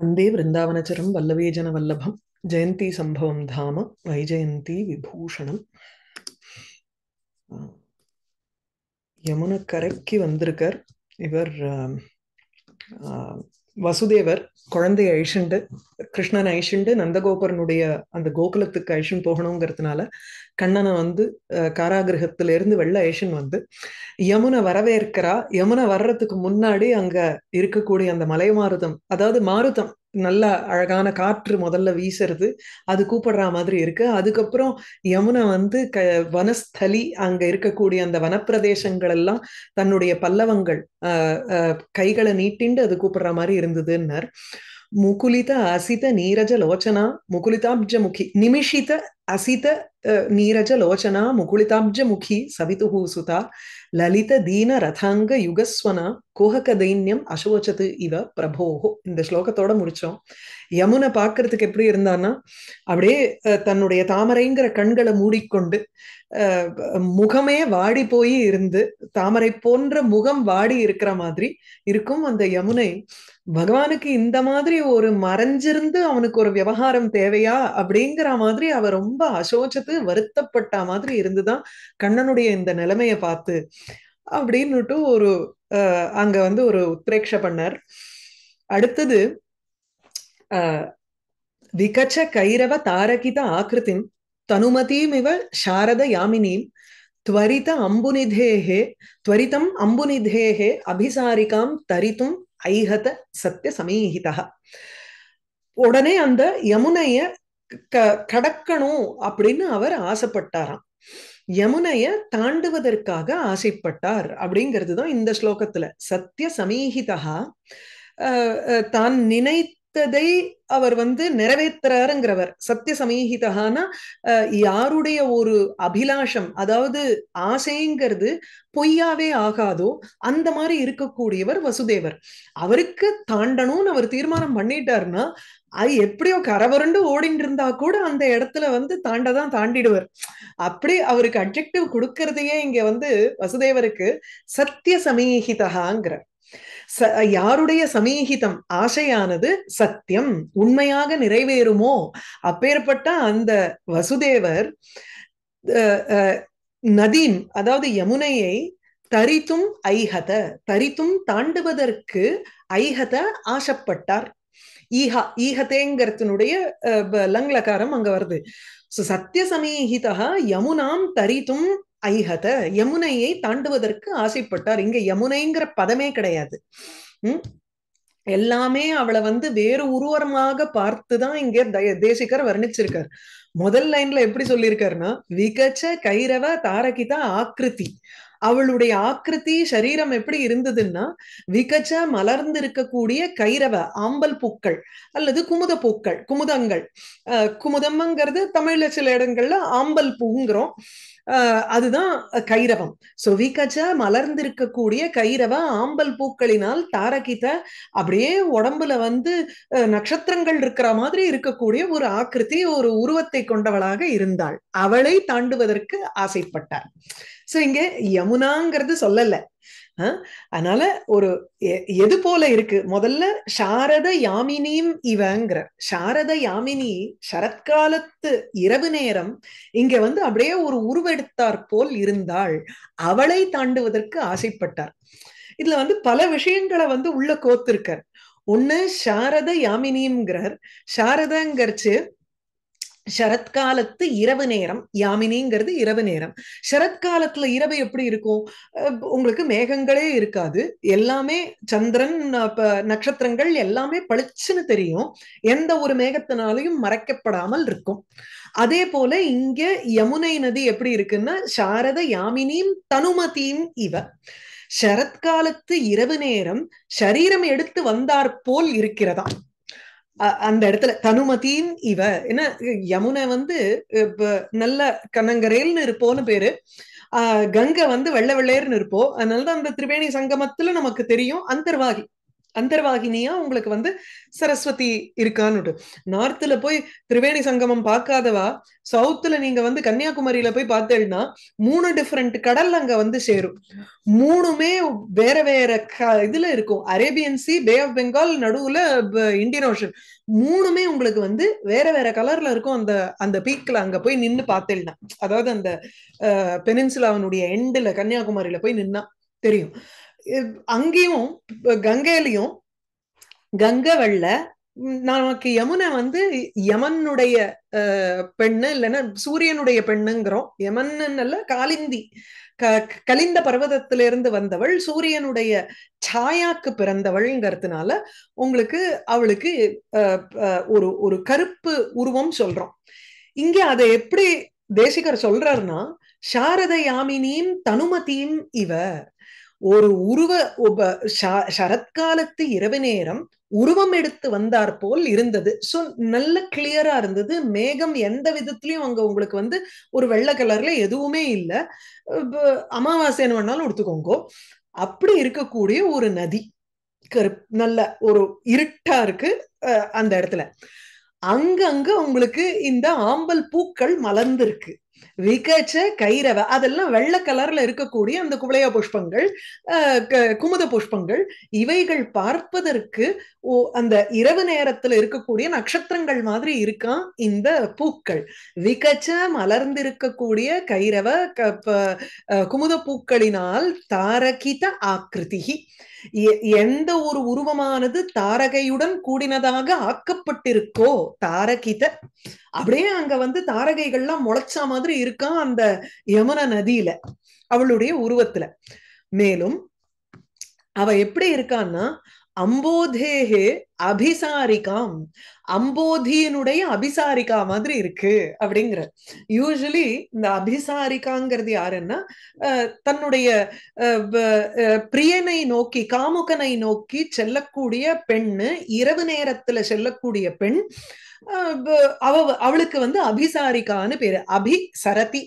वन्दे वृन्दावनचरं वल्लवेजनवल्लभं जयन्तीसम्भवं धाम वैजयन्ती விபூஷணம் யமுனக்கரைக்கு வந்திருக்கார் இவர் வசுதேவர் குழந்தைய அழிச்சுண்டு கிருஷ்ணன் அழிச்சுண்டு நந்தகோபுரனுடைய அந்த கோகுலத்துக்கு அழிச்சுன்னு போகணுங்கிறதுனால கண்ணனை வந்து இருந்து வெள்ள அழிச்சுன்னு வந்து யமுனை வரவேற்கிறா யமுனை வர்றதுக்கு முன்னாடி அங்க இருக்கக்கூடிய அந்த மலை மாருதம் அதாவது மாருதம் நல்ல அழகான காற்று முதல்ல வீசுறது அது கூப்பிடுற மாதிரி இருக்கு அதுக்கப்புறம் யமுனை வந்து க வனஸ்தலி அங்க இருக்கக்கூடிய அந்த வனப்பிரதேசங்கள் எல்லாம் தன்னுடைய பல்லவங்கள் கைகளை நீட்டிண்டு அது கூப்பிடுற மாதிரி இருந்ததுன்னார் முகுலித அசித நீரஜ லோச்சனா முகி நிமிஷித அசித நீரஜ லோச்சனா முகி சவிதுஹூ சுதா லலித தீன ரதாங்க யுகஸ்வனா கோஹக தைன்யம் அசோச்சது இவ பிரபோகோ இந்த ஸ்லோகத்தோட முடிச்சோம் யமுனை பாக்குறதுக்கு எப்படி இருந்தான்னா அப்படியே தன்னுடைய தாமரைங்கிற கண்களை மூடிக்கொண்டு முகமே வாடி போய் இருந்து தாமரை போன்ற முகம் வாடி இருக்கிற மாதிரி இருக்கும் அந்த யமுனை பகவானுக்கு இந்த மாதிரி ஒரு மறைஞ்சிருந்து அவனுக்கு ஒரு விவகாரம் தேவையா அப்படிங்கிற மாதிரி அவ ரொம்ப அசோச்சத்து வருத்தப்பட்ட மாதிரி இருந்துதான் கண்ணனுடைய இந்த நிலைமையை பார்த்து அப்படின்னுட்டு ஒரு அங்க வந்து ஒரு உத்ரேக்ஷ பண்ணார் அடுத்தது விகச்ச கைரவ தாரகித ஆக்ருத்தின் தனுமதீம் இவ சாரத யாமினீம் துவரித அம்புநிதேகே துவரிதம் அம்புநிதேகே அபிசாரிகாம் தரித்தும் ஐஹத சத்திய சமீகிதா உடனே அந்த யமுனைய க கடக்கணும் அப்படின்னு அவர் ஆசைப்பட்டாராம் யமுனைய தாண்டுவதற்காக ஆசைப்பட்டார் அப்படிங்கிறது தான் இந்த ஸ்லோகத்துல சத்திய சமீகிதா தான் நினைத்ததை அவர் வந்து நிறைவேற்றுறாருங்கிறவர் சத்திய சமீகிதானா யாருடைய ஒரு அபிலாஷம் அதாவது ஆசைங்கிறது பொய்யாவே ஆகாதோ அந்த மாதிரி இருக்கக்கூடியவர் வசுதேவர் அவருக்கு தாண்டணும்னு அவர் தீர்மானம் பண்ணிட்டாருன்னா அது எப்படியோ கரவருண்டு ஓடிட்டு இருந்தா கூட அந்த இடத்துல வந்து தாண்டதான் தாண்டிடுவர் அப்படி அவருக்கு அப்ஜெக்டிவ் கொடுக்கறதையே இங்க வந்து வசுதேவருக்கு சத்திய சமீகிதாங்கிற ச யாருடைய சமீகிதம் ஆசையானது சத்தியம் உண்மையாக நிறைவேறுமோ அப்பேற்பட்ட அந்த வசுதேவர் நதீம் அதாவது யமுனையை தரித்தும் ஐகத தரித்தும் தாண்டுவதற்கு ஐஹத ஆசைப்பட்டார் ஈஹா ஈஹத்தேங்கிறதுனுடைய லங்லகாரம் அங்க வருது சத்திய சமீஹிதா யமுனாம் தரித்தும் ஐஹத யமுனையை தாண்டுவதற்கு ஆசைப்பட்டார் இங்க யமுனைங்கிற பதமே கிடையாது உம் எல்லாமே அவளை வந்து வேறு உருவரமாக பார்த்துதான் இங்க தேசிகர் வர்ணிச்சிருக்கார் முதல் லைன்ல எப்படி சொல்லியிருக்காருன்னா விகச்ச கைரவ தாரகிதா ஆக்கிருதி அவளுடைய ஆக்கிருதி சரீரம் எப்படி இருந்ததுன்னா விகச்ச மலர்ந்து இருக்கக்கூடிய கைரவ ஆம்பல் பூக்கள் அல்லது குமுத பூக்கள் குமுதங்கள் குமுதம்ங்கிறது தமிழ்ல சில இடங்கள்ல ஆம்பல் பூங்கிறோம் அதுதான் கைரவம் சோ விகச்ச மலர்ந்திருக்கக்கூடிய கைரவ ஆம்பல் பூக்களினால் தாரகித அப்படியே உடம்புல வந்து நட்சத்திரங்கள் இருக்கிற மாதிரி இருக்கக்கூடிய ஒரு ஆக்கிருதி ஒரு உருவத்தை கொண்டவளாக இருந்தாள் அவளை தாண்டுவதற்கு ஆசைப்பட்டார் சோ இங்க யமுனாங்கிறது சொல்லல அதனால ஒரு எது போல இருக்கு முதல்ல சாரத யாமினியும் இவங்கிற சாரத யாமினி சரத்காலத்து இரவு நேரம் இங்க வந்து அப்படியே ஒரு உருவெடுத்தார் போல் இருந்தாள் அவளை தாண்டுவதற்கு ஆசைப்பட்டார் இதுல வந்து பல விஷயங்களை வந்து உள்ள கோத்திருக்கார் ஒண்ணு சாரத யாமினியும்ங்கிறார் சாரதங்கிறச்சு சரத்காலத்து இரவு நேரம் யாமினிங்கிறது இரவு நேரம் சரத்காலத்துல இரவு எப்படி இருக்கும் உங்களுக்கு மேகங்களே இருக்காது எல்லாமே சந்திரன் நட்சத்திரங்கள் எல்லாமே பளிச்சுன்னு தெரியும் எந்த ஒரு மேகத்தினாலையும் மறைக்கப்படாமல் இருக்கும் அதே போல இங்க யமுனை நதி எப்படி இருக்குன்னா சாரத யாமினியும் தனுமதியும் இவ சரத்காலத்து இரவு நேரம் சரீரம் எடுத்து வந்தாற் போல் இருக்கிறதாம் அந்த இடத்துல தனுமதியும் இவ ஏன்னா யமுனை வந்து நல்ல கண்ணங்கரேல்னு இருப்போம்னு பேரு ஆஹ் கங்கை வந்து வெள்ள வெள்ளையர்னு இருப்போம் அதனாலதான் அந்த திரிவேணி சங்கமத்துல நமக்கு தெரியும் அந்தர்வாகி அந்தர்வாகினியா உங்களுக்கு வந்து சரஸ்வதி இருக்கான்னு நார்த்துல போய் திரிவேணி சங்கமம் பார்க்காதவா சவுத்துல நீங்க வந்து கன்னியாகுமரியில போய் பார்த்தேன்னா மூணு டிஃப்ரெண்ட் கடல் அங்க வந்து சேரும் மூணுமே வேற வேற இதுல இருக்கும் Arabian sea bay of Bengal நடுவுல இந்தியன் ஓஷன் மூணுமே உங்களுக்கு வந்து வேற வேற கலர்ல இருக்கும் அந்த அந்த பீக்ல அங்க போய் நின்னு பார்த்தேன்னா அதாவது அந்த பெனின்சுலாவனுடைய எண்டுல கன்னியாகுமரியில போய் நின்னா தெரியும் அங்கேயும் கங்கையிலையும் கங்கை வெள்ள நமக்கு யமுனை வந்து யமனுடைய பெண்ணு இல்லைன்னா சூரியனுடைய பெண்ணுங்கிறோம் அல்ல காலிந்தி க கலிந்த பர்வதத்திலிருந்து வந்தவள் சூரியனுடைய சாயாக்கு பிறந்தவள்ங்கிறதுனால உங்களுக்கு அவளுக்கு ஒரு ஒரு கருப்பு உருவம் சொல்றோம் இங்க அதை எப்படி தேசிகர் சொல்றாருன்னா சாரத யாமினியும் தனுமதியும் இவ ஒரு உருவ உப சரத்காலத்து இரவு நேரம் உருவம் எடுத்து வந்தார் போல் இருந்தது ஸோ நல்ல கிளியரா இருந்தது மேகம் எந்த விதத்துலயும் அங்க உங்களுக்கு வந்து ஒரு வெள்ளை கலர்ல எதுவுமே இல்லை அமாவாசைன்னு வேணாலும் எடுத்துக்கோங்கோ அப்படி இருக்கக்கூடிய ஒரு நதி நல்ல ஒரு இருட்டா இருக்கு அந்த இடத்துல அங்கங்க உங்களுக்கு இந்த ஆம்பல் பூக்கள் மலர்ந்திருக்கு விகச்ச கைரவ அதெல்லாம் வெள்ளை கலர்ல இருக்கக்கூடிய அந்த குவளைய புஷ்பங்கள் குமுத புஷ்பங்கள் இவைகள் பார்ப்பதற்கு ஓ அந்த இரவு நேரத்துல இருக்கக்கூடிய நட்சத்திரங்கள் மாதிரி இருக்கான் இந்த பூக்கள் விகச்ச மலர்ந்திருக்கக்கூடிய கைரவ குமுத பூக்களினால் தாரகித ஆக்கிருதி எந்த ஒரு உருவமானது தாரகையுடன் கூடினதாக ஆக்கப்பட்டிருக்கோ தாரகித அப்படியே அங்க வந்து தாரகைகள்லாம் முளைச்சா மாதிரி இருக்கான் அந்த யமுன நதியில அவளுடைய உருவத்துல மேலும் அவ எப்படி இருக்கான்னா அம்போதேகே அபிசாரிகாம் அம்போதியினுடைய அபிசாரிகா மாதிரி இருக்கு அப்படிங்கிற யூஸ்வலி இந்த அபிசாரிகாங்கிறது யாருன்னா தன்னுடைய பிரியனை நோக்கி காமுகனை நோக்கி செல்லக்கூடிய பெண்ணு இரவு நேரத்துல செல்லக்கூடிய பெண் அவ அவளுக்கு வந்து அபிசாரிகான்னு பேரு அபி சரதி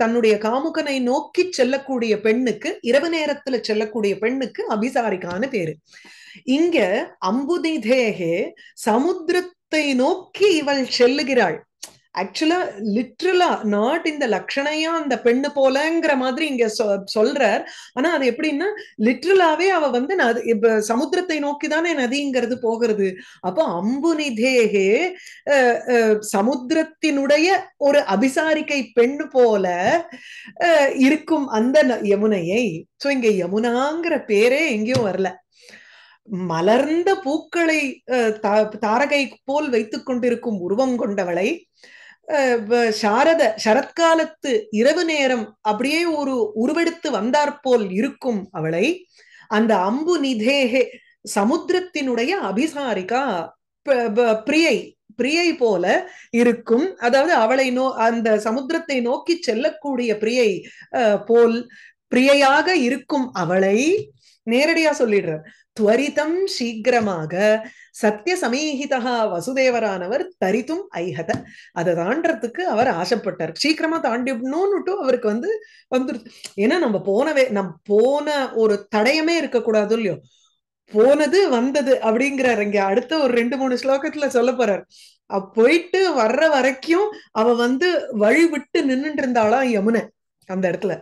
தன்னுடைய காமுகனை நோக்கி செல்லக்கூடிய பெண்ணுக்கு இரவு நேரத்துல செல்லக்கூடிய பெண்ணுக்கு அபிசாரிகான்னு பேரு இங்க அம்புதிதேகே சமுத்திரத்தை நோக்கி இவள் செல்லுகிறாள் ஆக்சுவலா லிட்ரலா நாட் இந்த லக்ஷணையா அந்த பெண்ணு போலங்கிற மாதிரி இங்க சொல்றார் ஆனா அது எப்படின்னா லிட்ரலாவே அவ வந்து இப்ப சமுத்திரத்தை நோக்கி தானே நதிங்கிறது போகிறது அப்போ அம்பு நிதேகே சமுத்திரத்தினுடைய ஒரு அபிசாரிக்கை பெண் போல இருக்கும் அந்த யமுனையை சோ இங்க யமுனாங்கிற பேரே எங்கேயும் வரல மலர்ந்த பூக்களை தாரகை போல் வைத்துக் கொண்டிருக்கும் உருவம் கொண்டவளை சாரத சரத்காலத்து இரவு நேரம் அப்படியே ஒரு உருவெடுத்து வந்தாற்போல் இருக்கும் அவளை அந்த அம்பு நிதேகே சமுத்திரத்தினுடைய அபிசாரிகா பிரியை பிரியை போல இருக்கும் அதாவது அவளை நோ அந்த சமுத்திரத்தை நோக்கி செல்லக்கூடிய பிரியை போல் பிரியையாக இருக்கும் அவளை நேரடியா சொல்லிடுறார் துவரிதம் சீக்கிரமாக சத்திய சமீகிதா வசுதேவரானவர் தரித்தும் ஐகத அதை தாண்டறதுக்கு அவர் ஆசைப்பட்டார் சீக்கிரமா தாண்டிடணும்னுட்டு அவருக்கு வந்து வந்துருச்சு ஏன்னா நம்ம போனவே நம் போன ஒரு தடயமே இருக்கக்கூடாது இல்லையோ போனது வந்தது அப்படிங்கிறார் இங்க அடுத்த ஒரு ரெண்டு மூணு ஸ்லோகத்துல சொல்ல போறார் போயிட்டு வர்ற வரைக்கும் அவ வந்து வழி விட்டு நின்றுட்டு இருந்தாளா யமுன அந்த இடத்துல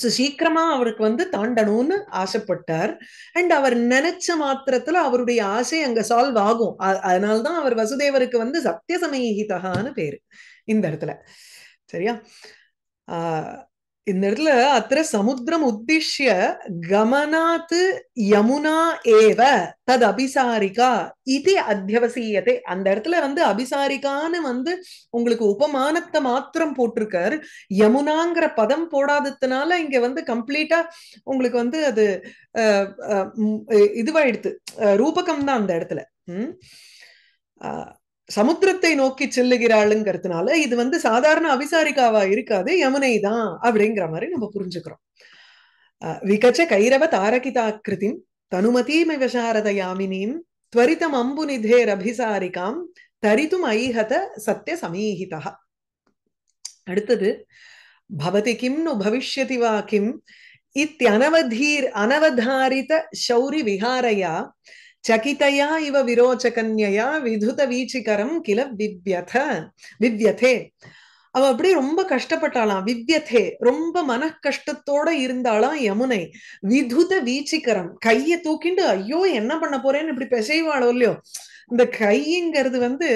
ஸோ சீக்கிரமா அவருக்கு வந்து தாண்டணும்னு ஆசைப்பட்டார் அண்ட் அவர் நினைச்ச மாத்திரத்துல அவருடைய ஆசை அங்க சால்வ் ஆகும் அதனால்தான் அவர் வசுதேவருக்கு வந்து சத்தியசமயகிதகான்னு பேரு இந்த இடத்துல சரியா ஆஹ் இந்த இடத்துல அத்த சமுத்திரம் உத்திஷ்ய கமனாத்து யமுனா ஏவ தது அபிசாரிகா இது அத்தியவசியத்தை அந்த இடத்துல வந்து அபிசாரிகான்னு வந்து உங்களுக்கு உபமானத்தை மாத்திரம் போட்டிருக்கார் யமுனாங்கிற பதம் போடாததுனால இங்க வந்து கம்ப்ளீட்டா உங்களுக்கு வந்து அது இதுவாயிடுது ரூபகம் தான் அந்த இடத்துல உம் சமுத்திரத்தை நோக்கி செல்லுகிறாளுங்கிறதுனால இது வந்து சாதாரண அபிசாரிக்காவா இருக்காது யமுனை தான் அப்படிங்கிற மாதிரி நம்ம புரிஞ்சுக்கிறோம் விகச்ச கைரவ தாரகிதாக்கிருதிம் தனுமதீம விசாரத யாமினியும் துவரிதம் அம்பு நிதேர் அபிசாரிக்காம் தரித்தும் ஐஹத சத்திய சமீஹிதா அடுத்தது பவதி நு பவிஷ்யதி வா கிம் இத்தியனவதீர் அனவதாரித சௌரி விஹாரையா சகிதையா இவ ವಿರೋಚಕನ್ಯಯ விதுத வீச்சிகரம் கில விவ்யத விவ்யதே அவ அப்படியே ரொம்ப கஷ்டப்பட்டாளாம் வித்யதே ரொம்ப மன கஷ்டத்தோட இருந்தாளாம் யமுனை விதுத வீச்சிகரம் கையை தூக்கிண்டு ஐயோ என்ன பண்ண போறேன்னு இப்படி பெசைவாளோ இல்லையோ இந்த கைங்கிறது வந்து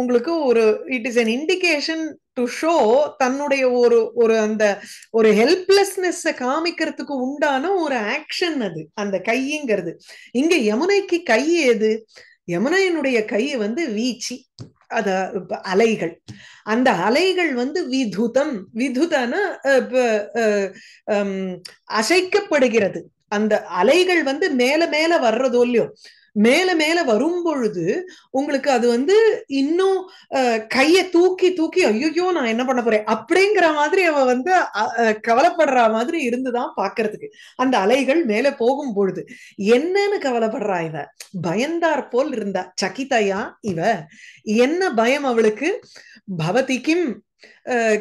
உங்களுக்கு ஒரு it is an indication to show தன்னுடைய ஒரு ஒரு அந்த ஒரு ஹெல்ப்லெஸ்னஸ் காமிக்கிறதுக்கு உண்டான ஒரு ஆக்ஷன் அது அந்த கைங்கிறது இங்க யமுனைக்கு கை எது யமுனையினுடைய கை வந்து வீச்சி அத அலைகள் அந்த அலைகள் வந்து விதுதம் விதுதன அசைக்கப்படுகிறது அந்த அலைகள் வந்து மேல மேல வர்றதோ இல்லையோ மேல மேல வரும் பொழுது உங்களுக்கு அது வந்து இன்னும் கைய தூக்கி தூக்கி ஐயோ நான் என்ன பண்ண போறேன் அப்படிங்கிற மாதிரி அவ வந்து கவலைப்படுற மாதிரி இருந்துதான் பாக்குறதுக்கு அந்த அலைகள் மேல போகும் பொழுது என்னன்னு கவலைப்படுறா இவ பயந்தார் போல் இருந்தா சகிதையா இவ என்ன பயம் அவளுக்கு பவதி கிம்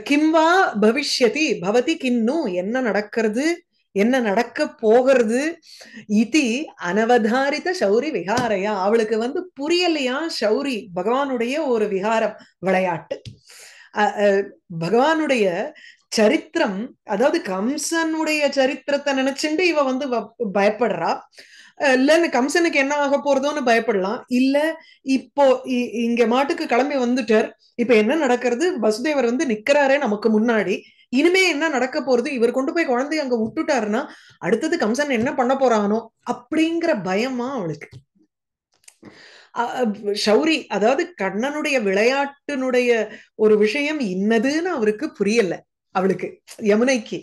கிம்வா பவிஷ்யதி பவதி கின்னு என்ன நடக்கிறது என்ன நடக்க போகிறது இதி அனவதாரித சௌரி விகாரையா அவளுக்கு வந்து புரியலையா சௌரி பகவானுடைய ஒரு விகாரம் விளையாட்டு பகவானுடைய சரித்திரம் அதாவது கம்சனுடைய சரித்திரத்தை நினைச்சுட்டு இவ வந்து பயப்படுறா இல்லன்னு கம்சனுக்கு என்ன ஆக போறதோன்னு பயப்படலாம் இல்ல இப்போ இங்க மாட்டுக்கு கிளம்பி வந்துட்டார் இப்ப என்ன நடக்கிறது வசுதேவர் வந்து நிக்கிறாரே நமக்கு முன்னாடி இனிமே என்ன நடக்க போறது இவர் கொண்டு போய் குழந்தைய அங்க விட்டுட்டாருன்னா அடுத்தது கம்சன் என்ன பண்ண போறானோ அப்படிங்கிற பயமா அவளுக்கு ஷௌரி அதாவது கண்ணனுடைய விளையாட்டினுடைய ஒரு விஷயம் இன்னதுன்னு அவருக்கு புரியல அவளுக்கு யமுனைக்கு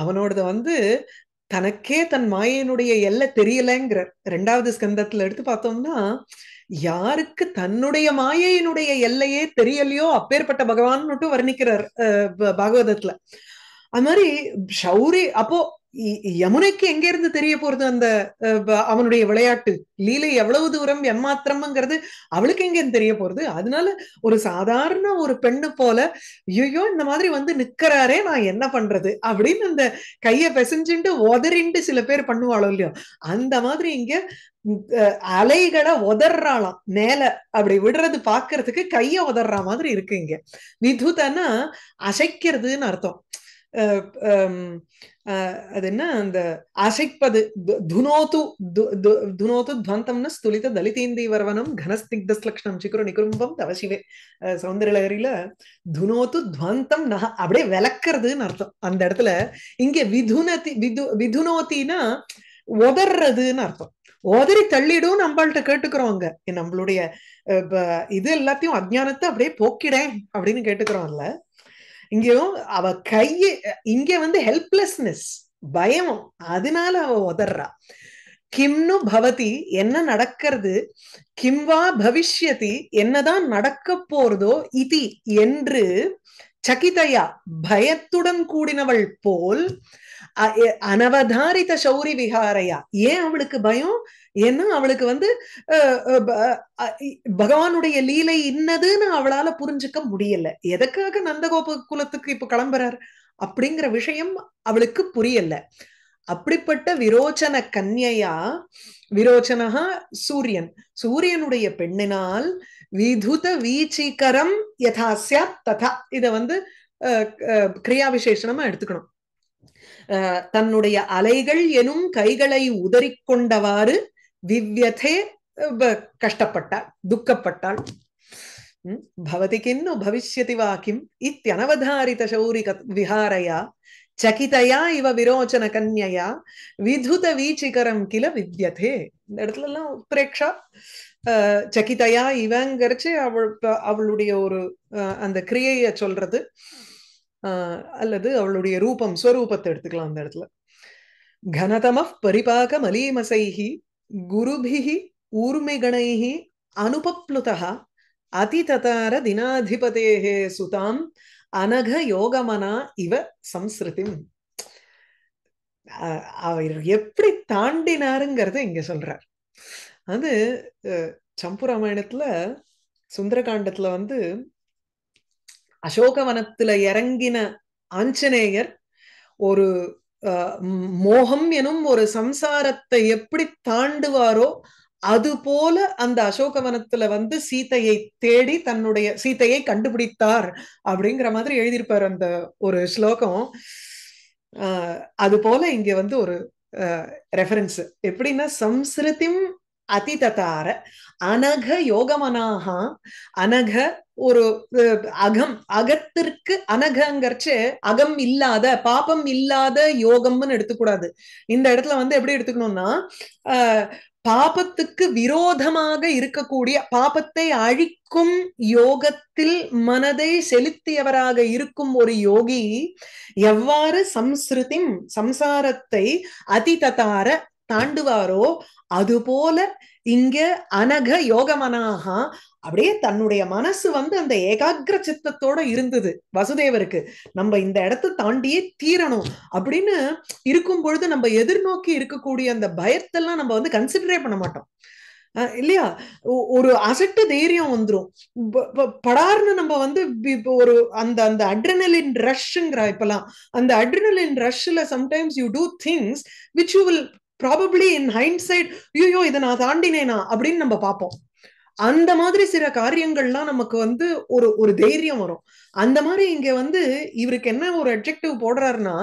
அவனோடது வந்து தனக்கே தன் மாயனுடைய எல்லை தெரியலங்கிற ரெண்டாவது ஸ்கந்தத்துல எடுத்து பார்த்தோம்னா யாருக்கு தன்னுடைய மாயையினுடைய எல்லையே தெரியலையோ அப்பேற்பட்ட பகவான் மட்டும் வர்ணிக்கிறார் பாகவதத்துல அது மாதிரி ஷௌரி அப்போ யமுனைக்கு எங்க இருந்து தெரிய போறது அந்த அவனுடைய விளையாட்டு லீலை எவ்வளவு தூரம் எம்மாத்திரம்ங்கிறது அவளுக்கு எங்க இருந்து தெரிய போறது அதனால ஒரு சாதாரண ஒரு பெண்ணு போல ஐயோ இந்த மாதிரி வந்து நிக்கிறாரே நான் என்ன பண்றது அப்படின்னு அந்த கைய பெசஞ்சுண்டு உதறிண்டு சில பேர் பண்ணுவாளோ இல்லையோ அந்த மாதிரி இங்க அலைகளை உதறாளாம் மேல அப்படி விடுறது பாக்குறதுக்கு கைய உதறா மாதிரி இருக்கு இங்க விதுதன்னா அசைக்கிறதுன்னு அர்த்தம் அது என்ன அந்த ஆசைப்பது துனோத்து துனோத்து துவந்தம்னு ஸ்துலித தலிதேந்தி வரவனம் கனஸ்திக்தலக்ஷணம் சிக்குரு நிகரும்பம் தவசிவே சௌந்தரலகரியில துனோத்து துவந்தம் நக அப்படியே விளக்குறதுன்னு அர்த்தம் அந்த இடத்துல இங்க விதுனதி விது விதுனோத்தினா உதர்றதுன்னு அர்த்தம் உதறி தள்ளிடும் நம்மள்கிட்ட கேட்டுக்கிறோம் அங்க நம்மளுடைய இது எல்லாத்தையும் அஜ்ஞானத்தை அப்படியே போக்கிடேன் அப்படின்னு கேட்டுக்கிறோம்ல இங்கேயும் அவ கையை இங்க வந்து ஹெல்ப்லெஸ்னஸ் பயம் அதனால அவ உதர்றா கிம்னு பவதி என்ன நடக்கிறது கிம்வா பவிஷ்யதி என்னதான் நடக்க போறதோ இது என்று சகிதையா பயத்துடன் கூடினவள் போல் அனவதாரித சௌரி விகாரையா ஏன் அவளுக்கு பயம் ஏன்னா அவளுக்கு வந்து பகவானுடைய லீலை இன்னதுன்னு அவளால புரிஞ்சுக்க முடியல எதுக்காக நந்தகோப குலத்துக்கு இப்ப கிளம்புறாரு அப்படிங்கிற விஷயம் அவளுக்கு புரியல அப்படிப்பட்ட விரோச்சன கன்யையா விரோச்சனகா சூரியன் சூரியனுடைய பெண்ணினால் விதுத வீச்சிகரம் யதா ததா இதை வந்து கிரியா விசேஷனமா எடுத்துக்கணும் தன்னுடைய அலைகள் எனும் கைகளை உதறிக்கொண்டவாறு விவ்யதே கஷ்டப்பட்டாள் துக்கப்பட்டாள் பவதி கிண்ணு பவிஷ்யதி வாக்கிம் இத்தியனவதாரித சௌரி விஹாரையா சகிதையா இவ விரோச்சன கன்யா விதுத வீச்சிகரம் கில வித்யதே இந்த இடத்துல எல்லாம் பிரேக்ஷா சகிதையா இவங்கரிச்சு அவள் அவளுடைய ஒரு அந்த கிரியைய சொல்றது அல்லது அவளுடைய ரூபம் ஸ்வரூபத்தை எடுத்துக்கலாம் அந்த இடத்துல கனதம பரிபாக மலீமசைஹி குருபிஹி ஊர்மிகணைஹி அனுபப்ளுதா அதிததார தினாதிபதேகே சுதாம் அனக யோகமனா இவ சம்ஸ்ருதிம் அவர் எப்படி தாண்டினாருங்கிறத இங்க சொல்றார் அது சம்பு ராமாயணத்துல சுந்தரகாண்டத்துல வந்து அசோகவனத்துல இறங்கின ஆஞ்சநேயர் ஒரு மோகம் எனும் ஒரு சம்சாரத்தை எப்படி தாண்டுவாரோ அது போல அந்த அசோகவனத்துல வந்து சீதையை தேடி தன்னுடைய சீதையை கண்டுபிடித்தார் அப்படிங்கிற மாதிரி எழுதியிருப்பார் அந்த ஒரு ஸ்லோகம் ஆஹ் அது போல இங்க வந்து ஒரு ரெஃபரன்ஸ் எப்படின்னா சம்ஸ்கிருதிம் அதிததார அனக யோகமனாக அனக ஒரு அகம் அகத்திற்கு அனகங்கர்ச்சு அகம் இல்லாத பாபம் இல்லாத யோகம்னு எடுத்துக்கூடாது இந்த இடத்துல வந்து எப்படி எடுத்துக்கணும்னா பாபத்துக்கு விரோதமாக இருக்கக்கூடிய பாபத்தை அழிக்கும் யோகத்தில் மனதை செலுத்தியவராக இருக்கும் ஒரு யோகி எவ்வாறு சம்ஸ்ருதி சம்சாரத்தை அதிததார தாண்டுவாரோ அது போல இங்க அனக யோகமனாக அப்படியே தன்னுடைய மனசு வந்து அந்த ஏகாகிர சித்தத்தோட இருந்தது வசுதேவருக்கு நம்ம இந்த இடத்த தாண்டியே தீரணும் அப்படின்னு இருக்கும் பொழுது நம்ம எதிர்நோக்கி இருக்கக்கூடிய அந்த பயத்தெல்லாம் நம்ம வந்து கன்சிடரே பண்ண மாட்டோம் இல்லையா ஒரு அசட்டு தைரியம் வந்துடும் படார்னு நம்ம வந்து ஒரு அந்த அந்த அட்ரனலின் ரஷ்ங்கிற இப்பெல்லாம் அந்த அட்ரனலின் ரஷ்ல sometimes you do things which you will probably in hindsight ஐயோ இதை நான் தாண்டினேனா அப்படின்னு நம்ம பார்ப்போம் அந்த மாதிரி சில காரியங்கள்லாம் நமக்கு வந்து ஒரு ஒரு தைரியம் வரும் அந்த மாதிரி இங்க வந்து இவருக்கு என்ன ஒரு அப்ஜெக்டிவ் போடுறாருன்னா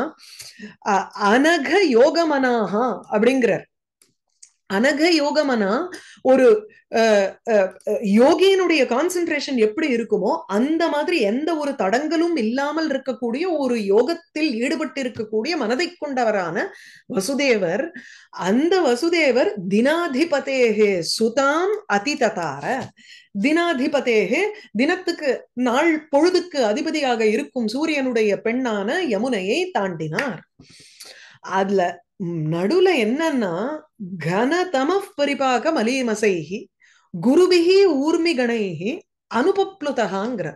அனக யோகமனாகா அப்படிங்கிறார் அனக யோகமனா ஒரு யோகியினுடைய கான்சென்ட்ரேஷன் எப்படி இருக்குமோ அந்த மாதிரி எந்த ஒரு தடங்களும் இல்லாமல் இருக்கக்கூடிய ஒரு யோகத்தில் ஈடுபட்டு இருக்கக்கூடிய மனதை கொண்டவரான வசுதேவர் அந்த வசுதேவர் தினாதிபதேகே சுதாம் அதிததார தினாதிபதேகே தினத்துக்கு நாள் பொழுதுக்கு அதிபதியாக இருக்கும் சூரியனுடைய பெண்ணான யமுனையை தாண்டினார் அதுல நடுவுல என்னன்னா கனதம பரிபாக மலீமசைகி குருபிகி ஊர்மி கணைகி அனுபப்ளுதகாங்கிற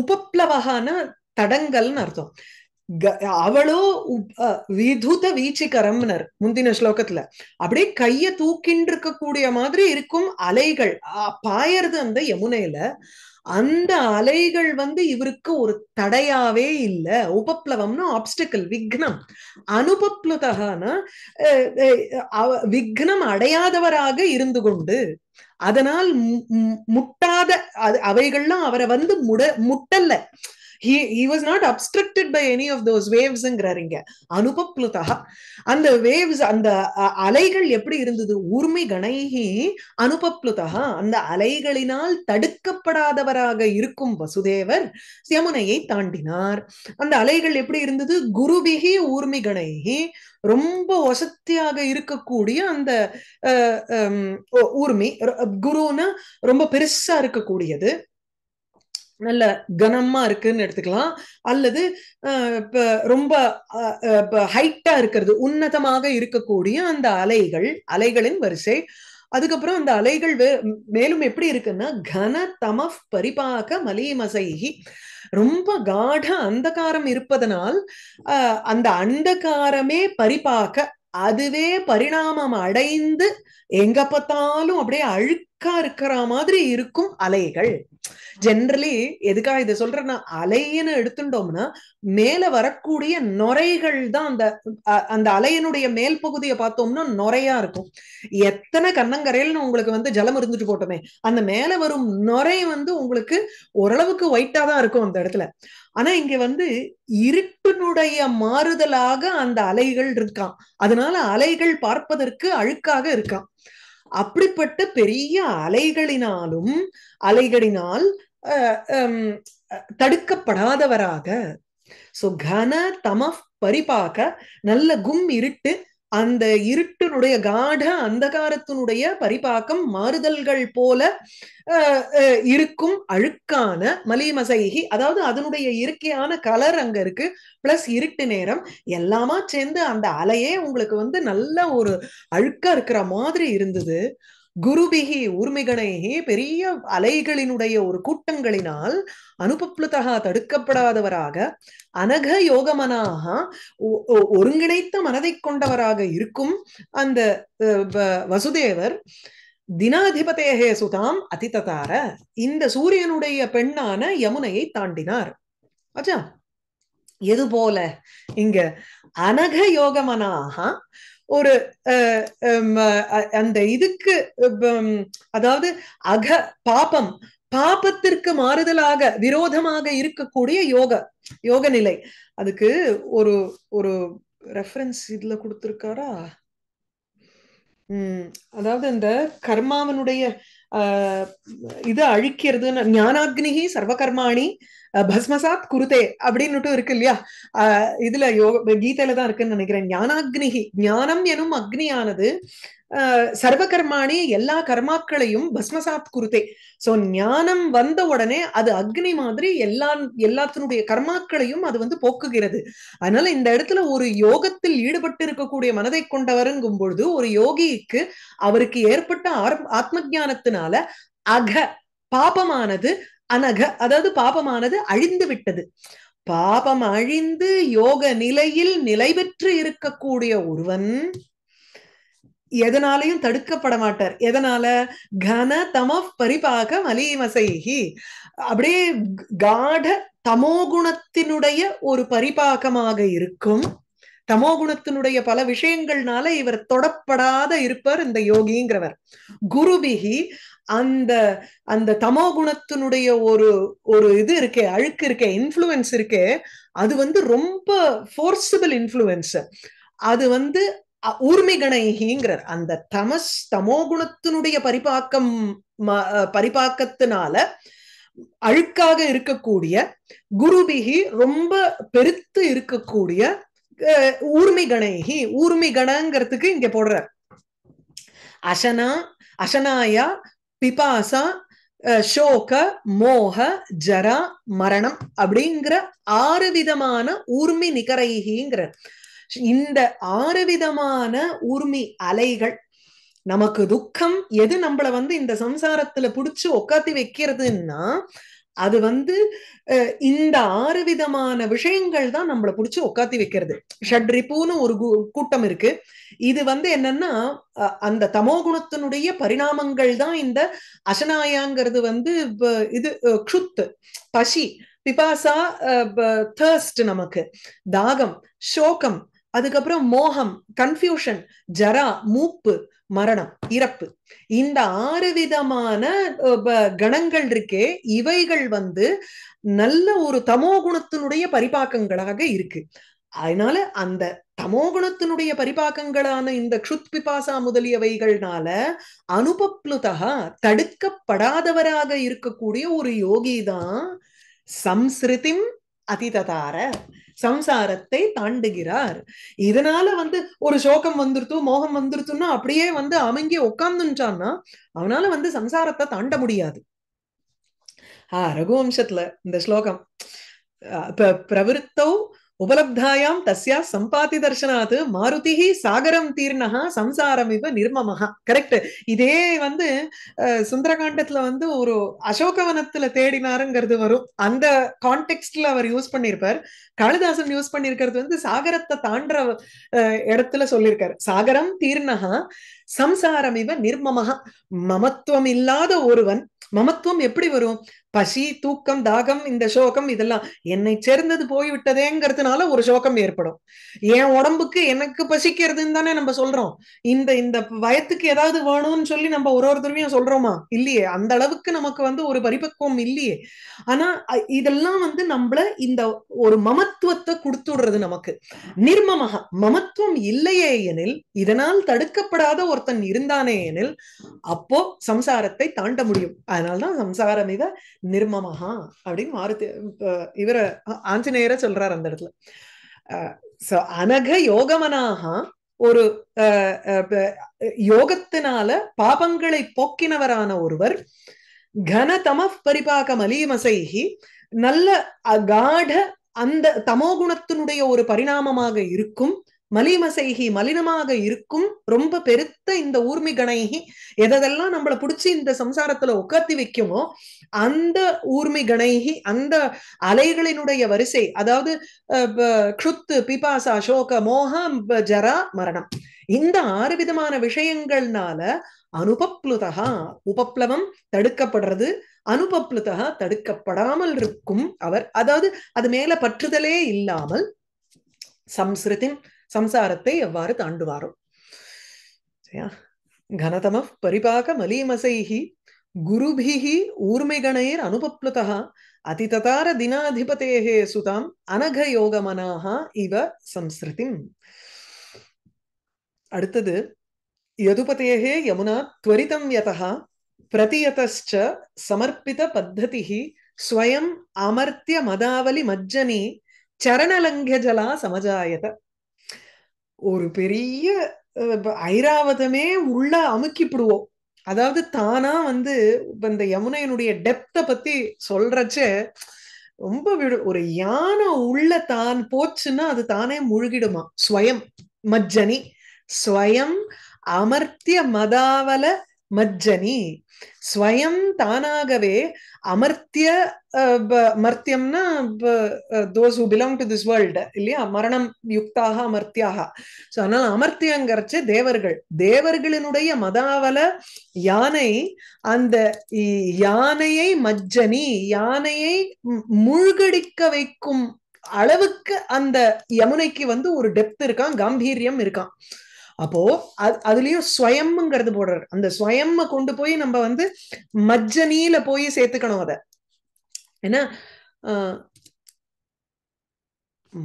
உபப்ளவகான தடங்கல்னு அர்த்தம் அவளோ விதுத வீச்சிகரம்னர் முந்தின ஸ்லோகத்துல அப்படியே கைய தூக்கின்று கூடிய மாதிரி இருக்கும் அலைகள் பாயறது அந்த யமுனையில அந்த அலைகள் வந்து இவருக்கு ஒரு தடையாவே இல்லை உபப்ளவம்னா ஆப்ஸ்டிக்கல் விக்னம் அனுபப்ளதான விக்னம் அடையாதவராக இருந்து கொண்டு அதனால் முட்டாத அவைகள்லாம் அவரை வந்து முட முட்டல்ல he he was not obstructed by any of those வேவ்ஸ்ங்கிறாருங்க அனுபப்ளுதா அந்த வேவ்ஸ் அந்த அலைகள் எப்படி இருந்தது ஊர்மி கணைகி அனுபப்ளுதா அந்த அலைகளினால் தடுக்கப்படாதவராக இருக்கும் வசுதேவர் சியமுனையை தாண்டினார் அந்த அலைகள் எப்படி இருந்தது குருபிகி ஊர்மி கணைகி ரொம்ப வசத்தியாக இருக்கக்கூடிய அந்த ஊர்மி குருன்னா ரொம்ப பெருசா இருக்கக்கூடியது நல்ல கனமா இருக்குன்னு எடுத்துக்கலாம் அல்லது ரொம்ப ஹைட்டா இருக்கிறது உன்னதமாக இருக்கக்கூடிய அந்த அலைகள் அலைகளின் வரிசை அதுக்கப்புறம் அந்த அலைகள் மேலும் எப்படி இருக்குன்னா கன தம பரிபாக மலிமசைகி ரொம்ப காட அந்தகாரம் இருப்பதனால் அந்த அந்தகாரமே பரிபாக அதுவே பரிணாமம் அடைந்து எங்க பார்த்தாலும் அப்படியே அழு ஸ்டக்கா இருக்கிற மாதிரி இருக்கும் அலைகள் ஜென்ரலி எதுக்காக இதை சொல்றேன்னா அலைன்னு எடுத்துட்டோம்னா மேல வரக்கூடிய நுரைகள் தான் அந்த அந்த அலையினுடைய மேல் பகுதியை பார்த்தோம்னா நுரையா இருக்கும் எத்தனை கண்ணங்கரையில்னு உங்களுக்கு வந்து ஜலம் இருந்துட்டு போட்டோமே அந்த மேல வரும் நுரை வந்து உங்களுக்கு ஓரளவுக்கு ஒயிட்டா தான் இருக்கும் அந்த இடத்துல ஆனா இங்க வந்து இருட்டினுடைய மாறுதலாக அந்த அலைகள் இருக்கான் அதனால அலைகள் பார்ப்பதற்கு அழுக்காக இருக்கான் அப்படிப்பட்ட பெரிய அலைகளினாலும் அலைகளினால் தடுக்கப்படாதவராக சோ கன தம பரிபாக நல்ல கும் இருட்டு அந்த இருட்டினுடைய காட அந்தகாரத்தினுடைய பரிபாக்கம் மாறுதல்கள் போல இருக்கும் அழுக்கான மலிமசைகி அதாவது அதனுடைய இயற்கையான கலர் அங்க இருக்கு பிளஸ் இருட்டு நேரம் எல்லாமா சேர்ந்து அந்த அலையே உங்களுக்கு வந்து நல்ல ஒரு அழுக்கா இருக்கிற மாதிரி இருந்தது குருபிகி உரிமைகணைகி பெரிய அலைகளினுடைய ஒரு கூட்டங்களினால் அனுபப்ளுதகா தடுக்கப்படாதவராக அனக யோகமனாக ஒருங்கிணைத்த மனதை கொண்டவராக இருக்கும் அந்த வசுதேவர் தினாதிபதேகே சுதாம் அதிததார இந்த சூரியனுடைய பெண்ணான யமுனையை தாண்டினார் அச்சா எது போல இங்க அனக யோகமனாக ஒரு அந்த இதுக்கு அதாவது அக பாபம் பாபத்திற்கு மாறுதலாக விரோதமாக இருக்கக்கூடிய யோக யோக நிலை அதுக்கு ஒரு ஒரு ரெஃபரன்ஸ் இதுல கொடுத்துருக்காரா உம் அதாவது இந்த கர்மாவனுடைய ஆஹ் இதை அழிக்கிறதுன்னு ஞானாக்னிகி சர்வகர்மாணி பஸ்மசாத் குருதே அப்படின்னுட்டு இருக்கு இல்லையா அஹ் இதுல யோக கீதையில தான் இருக்குன்னு நினைக்கிறேன் ஞானாக்னிகி ஞானம் எனும் அக்னியானது சர்வ கர்மாணி எல்லா கர்மாக்களையும் பஸ்மசாத் குருத்தே சோ ஞானம் வந்த உடனே அது அக்னி மாதிரி எல்லா எல்லாத்தினுடைய கர்மாக்களையும் அது வந்து போக்குகிறது அதனால இந்த இடத்துல ஒரு யோகத்தில் ஈடுபட்டு இருக்கக்கூடிய மனதை கொண்டவருங்கும் பொழுது ஒரு யோகிக்கு அவருக்கு ஏற்பட்ட ஆத்ம ஜானத்தினால அக பாபமானது அனக அதாவது பாபமானது அழிந்து விட்டது பாபம் அழிந்து யோக நிலையில் நிலை பெற்று இருக்கக்கூடிய ஒருவன் எதனாலையும் தடுக்கப்பட மாட்டார் எதனால கன தம பரிபாக மலிமசைகி அப்படியே காட தமோகுணத்தினுடைய ஒரு பரிபாகமாக இருக்கும் தமோகுணத்தினுடைய பல விஷயங்கள்னால இவர் தொடப்படாத இருப்பார் இந்த யோகிங்கிறவர் குருபிகி அந்த அந்த தமோ குணத்தினுடைய ஒரு ஒரு இது இருக்கே அழுக்கு இருக்கே இன்ஃப்ளூயன்ஸ் இருக்கே அது வந்து ரொம்ப ஃபோர்ஸபிள் இன்ஃப்ளூயன்ஸ் அது வந்து ஊர்மி கணகிங்கிறார் அந்த தமஸ் தமோ குணத்தினுடைய பரிபாக்கம் பரிபாக்கத்தினால அழுக்காக இருக்கக்கூடிய குருபிகி ரொம்ப பெருத்து இருக்கக்கூடிய ஊர்மி கணகி ஊர்மி கணங்கிறதுக்கு இங்க போடுறார் அசனா அசனாயா பிபாசா சோக மோக ஜரா மரணம் அப்படிங்கிற ஆறு விதமான ஊர்மி நிகரைகிங்கிற இந்த ஆறு விதமான ஊர்மி அலைகள் நமக்கு துக்கம் எது நம்மள வந்து இந்த சம்சாரத்துல புடிச்சு உக்காத்தி வைக்கிறதுன்னா அது வந்து இந்த ஆறு விதமான விஷயங்கள் தான் நம்மளை பிடிச்சி உட்காத்தி வைக்கிறது ஷட்ரிப்புன்னு ஒரு கூட்டம் இருக்கு இது வந்து என்னன்னா அந்த தமோ குணத்தினுடைய பரிணாமங்கள் தான் இந்த அசனாயாங்கிறது வந்து இது க்ஷுத்து பசி பிபாசா தேர்ஸ்ட் நமக்கு தாகம் சோகம் அதுக்கப்புறம் மோகம் கன்ஃபியூஷன் ஜரா மூப்பு மரணம் இறப்பு இந்த ஆறு விதமான கணங்கள் இருக்கே இவைகள் வந்து நல்ல ஒரு தமோ குணத்தினுடைய பரிபாக்கங்களாக இருக்கு அதனால அந்த தமோகுணத்தினுடைய பரிபாக்கங்களான இந்த க்ஷுத் பிபாசா முதலியவைகள்னால அனுபப்ளுதா தடுக்கப்படாதவராக இருக்கக்கூடிய ஒரு யோகி தான் சம்ஸ்ருதிம் அதிததார சம்சாரத்தை தாண்டுகிறார் இதனால வந்து ஒரு சோகம் வந்துருத்து மோகம் வந்துருத்துன்னா அப்படியே வந்து அமைங்க உட்கார்ந்துச்சான்னா அவனால வந்து சம்சாரத்தை தாண்ட முடியாது ஆஹ் ரகுவம்சத்துல இந்த ஸ்லோகம் பிரவருத்தோ உபலப்தாயாம் தஸ்யா சம்பாதி தர்ஷனாத் மாருதி சாகரம் தீர்ணா சம்சாரம் இவ நிர்மமஹா கரெக்ட் இதே வந்து சுந்தரகாண்டத்துல வந்து ஒரு அசோகவனத்துல தேடினாருங்கிறது வரும் அந்த கான்டெக்ட்ல அவர் யூஸ் பண்ணிருப்பார் காளிதாசன் யூஸ் பண்ணிருக்கிறது வந்து சாகரத்தை தாண்ட இடத்துல சொல்லியிருக்காரு சாகரம் தீர்ணஹா சம்சாரம் இவ நிர்மமக மமத்துவம் இல்லாத ஒருவன் மமத்துவம் எப்படி வரும் பசி தூக்கம் தாகம் இந்த சோகம் இதெல்லாம் என்னை சேர்ந்தது போய்விட்டதேங்கிறதுனால ஒரு சோகம் ஏற்படும் என் உடம்புக்கு எனக்கு பசிக்கிறதுன்னு தானே நம்ம சொல்றோம் இந்த இந்த வயத்துக்கு ஏதாவது வேணும்னு சொல்லி நம்ம ஒரு ஒருத்தருமையும் சொல்றோமா இல்லையே அந்த அளவுக்கு நமக்கு வந்து ஒரு பரிபக்குவம் இல்லையே ஆனா இதெல்லாம் வந்து நம்மள இந்த ஒரு மமத்துவத்தை கொடுத்துடுறது நமக்கு நிர்மமக மமத்துவம் இல்லையே எனில் இதனால் தடுக்கப்படாத ஒரு ஒருத்தன் இருந்தானே எனில் அப்போ சம்சாரத்தை தாண்ட முடியும் அதனால்தான் சம்சாரம் இத நிர்மமஹா அப்படின்னு மாருதி இவர ஆஞ்சநேயர சொல்றாரு அந்த இடத்துல அனக யோகமனாக ஒரு யோகத்தினால பாபங்களை போக்கினவரான ஒருவர் கனதம பரிபாக மலியமசைகி நல்ல அகாட அந்த தமோகுணத்தினுடைய ஒரு பரிணாமமாக இருக்கும் மலிமசைகி மலினமாக இருக்கும் ரொம்ப பெருத்த இந்த ஊர்மி கணைகி எதெல்லாம் நம்மள புடிச்சு இந்த சம்சாரத்துல உட்காத்தி வைக்குமோ அந்த ஊர்மி கணைகி அந்த அலைகளினுடைய வரிசை அதாவது க்ஷுத்து பிபாசா சோக மோகம் ஜரா மரணம் இந்த ஆறு விதமான விஷயங்கள்னால அனுபப்ளுதா உபப்ளவம் தடுக்கப்படுறது அனுபப்ளுதா தடுக்கப்படாமல் இருக்கும் அவர் அதாவது அது மேல பற்றுதலே இல்லாமல் சம்ஸ்கிருதி சம்சாரத்தை எவ்வாறு தாண்டுவாரோ சரியா கனதம பரிபாக மலீமசைஹி குருபிஹி ஊர்மிகணைர் அனுபப்ளுதா அதிததார தினாதிபதேகே சுதாம் அனகயோகமனாக இவ சம்ஸ்ருதிம் அடுத்தது யதுபதேகே யமுனா துவரிதம் யதா பிரதியதச்ச சமர்ப்பித பத்ததி ஸ்வயம் அமர்த்திய மதாவலி மஜ்ஜனி சரணலங்கிய சமஜாயத ஒரு பெரிய ஐராவதமே உள்ள அமுக்கிப்பிடுவோம் அதாவது தானா வந்து இப்ப இந்த யமுனையினுடைய டெப்த பத்தி சொல்றச்ச ரொம்ப விடு ஒரு யானை உள்ள தான் போச்சுன்னா அது தானே முழுகிடுமா ஸ்வயம் மஜ்ஜனி ஸ்வயம் அமர்த்திய மதாவல மஜ்ஜனி ஸ்வயம் தானாகவே அமர்த்திய மர்த்தியம்னா those who belong to this world இல்லையா மரணம் யுக்தாக அமர்த்தியாக ஸோ அதனால அமர்த்தியங்கிறச்சு தேவர்கள் தேவர்களினுடைய மதாவல யானை அந்த யானையை மஜ்ஜனி யானையை முழுகடிக்க வைக்கும் அளவுக்கு அந்த யமுனைக்கு வந்து ஒரு டெப்த் இருக்கான் காம்பீரியம் இருக்கான் அப்போ அது அதுலயும் ஸ்வயம்ங்கிறது போடுறாரு அந்த ஸ்வயம் கொண்டு போய் நம்ம வந்து மஜ்ஜனியில போய் சேர்த்துக்கணும் அத ஏன்னா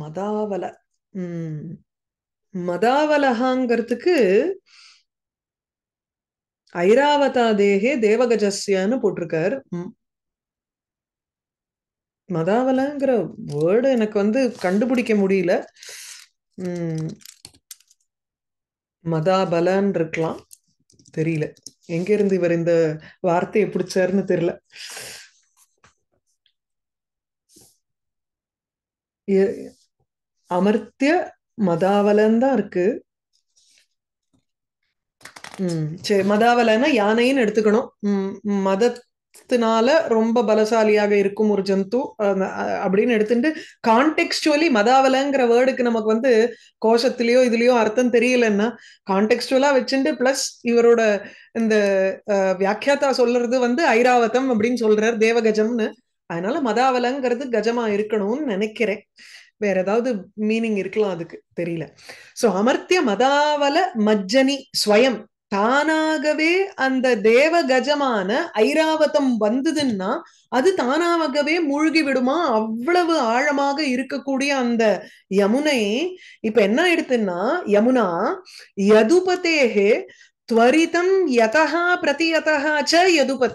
மதாவல உம் மதாவலகாங்கிறதுக்கு ஐராவதா தேகே தேவகஜஸ்யான்னு போட்டிருக்கார் மதாவலங்கிற வேர்டு எனக்கு வந்து கண்டுபிடிக்க முடியல உம் மதாபலன் இருக்கலாம் தெரியல எங்க இருந்து இவர் இந்த வார்த்தையை பிடிச்சாருன்னு தெரியல அமர்த்திய மதாவலன் தான் இருக்கு உம் சரி மதாவலன்னா யானைன்னு எடுத்துக்கணும் உம் மத காஸ்தினால ரொம்ப பலசாலியாக இருக்கும் ஒரு ஜந்து அப்படின்னு எடுத்துட்டு கான்டெக்ஸ்டுவலி மதாவலங்கிற வேர்டுக்கு நமக்கு வந்து கோஷத்திலேயோ இதுலயோ அர்த்தம் தெரியலன்னா கான்டெக்ஸ்டுவலா வச்சுட்டு பிளஸ் இவரோட இந்த வியாக்கியாத்தா சொல்றது வந்து ஐராவதம் அப்படின்னு சொல்றார் தேவகஜம்னு அதனால மதாவலங்கிறது கஜமா இருக்கணும்னு நினைக்கிறேன் வேற ஏதாவது மீனிங் இருக்கலாம் அதுக்கு தெரியல சோ அமர்த்திய மதாவல மஜ்ஜனி ஸ்வயம் தானாகவே அந்த தேவ கஜமான ஐராவதம் வந்ததுன்னா அது தானாகவே மூழ்கி விடுமா அவ்வளவு ஆழமாக இருக்கக்கூடிய அந்த யமுனை இப்ப என்ன எடுத்துன்னா யமுனா யதுபதேகே துவரிதம் யதகா பிரதியதகா ச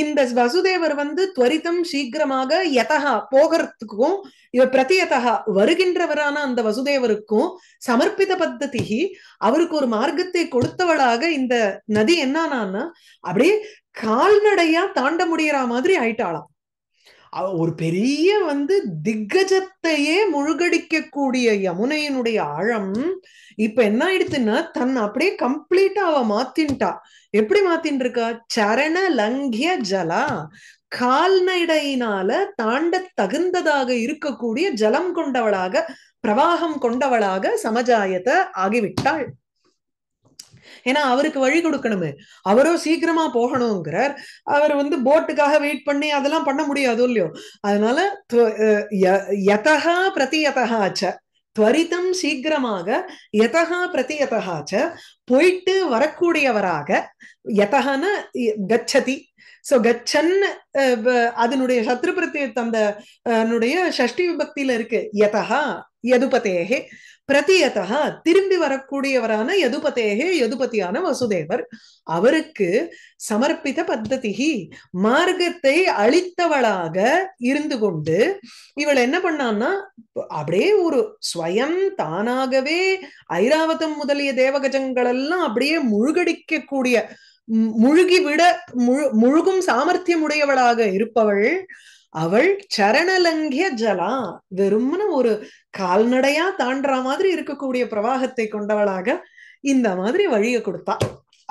இந்த வசுதேவர் வந்து துவரிதம் சீக்கிரமாக யதகா போகிறதுக்கும் பிரதியதகா வருகின்றவரான அந்த வசுதேவருக்கும் சமர்ப்பித பத்ததி அவருக்கு ஒரு மார்க்கத்தை கொடுத்தவளாக இந்த நதி என்னானான்னா அப்படியே கால்நடையா தாண்ட முடியற மாதிரி ஆயிட்டாளாம் ஒரு பெரிய வந்து திக்கஜத்தையே முழுகடிக்கக்கூடிய யமுனையினுடைய ஆழம் இப்ப என்ன ஆயிடுத்துன்னா தன் அப்படியே கம்ப்ளீட்டா அவ மாத்தின்ட்டா எப்படி மாத்தின்னு இருக்கா சரண லங்கிய ஜலா கால்நடையினால தாண்ட தகுந்ததாக இருக்கக்கூடிய ஜலம் கொண்டவளாக பிரவாகம் கொண்டவளாக சமஜாயத்தை ஆகிவிட்டாள் ஏன்னா அவருக்கு வழி கொடுக்கணுமே அவரோ சீக்கிரமா போகணுங்கிறார் அவர் வந்து போட்டுக்காக வெயிட் பண்ணி அதெல்லாம் பண்ண முடியாது இல்லையோ அதனால யதகா பிரதி ஆச்ச துவரிதம் சீக்கிரமாக எதகா பிரதி எதகாச்ச போயிட்டு வரக்கூடியவராக எதகன கச்சதி சோ கச்சன் அதனுடைய சத்ரு அந்த ஷஷ்டி விபக்தியில இருக்கு யதகா எதுபதேகே பிரதியதா திரும்பி வரக்கூடியவரான யதுபதேகே யதுபதியான வசுதேவர் அவருக்கு சமர்ப்பித பத்ததிகி மார்க்கத்தை அழித்தவளாக இருந்து கொண்டு இவள் என்ன பண்ணான்னா அப்படியே ஒரு ஸ்வயம் தானாகவே ஐராவதம் முதலிய தேவகஜங்கள் எல்லாம் அப்படியே முழுகடிக்கக்கூடிய முழுகிவிட முழு முழுகும் சாமர்த்தியம் உடையவளாக இருப்பவள் அவள் சரணலங்கிய ஜலா வெறும்னு ஒரு கால்நடையா தாண்டுற மாதிரி இருக்கக்கூடிய பிரவாகத்தை கொண்டவளாக இந்த மாதிரி வழியை கொடுத்தா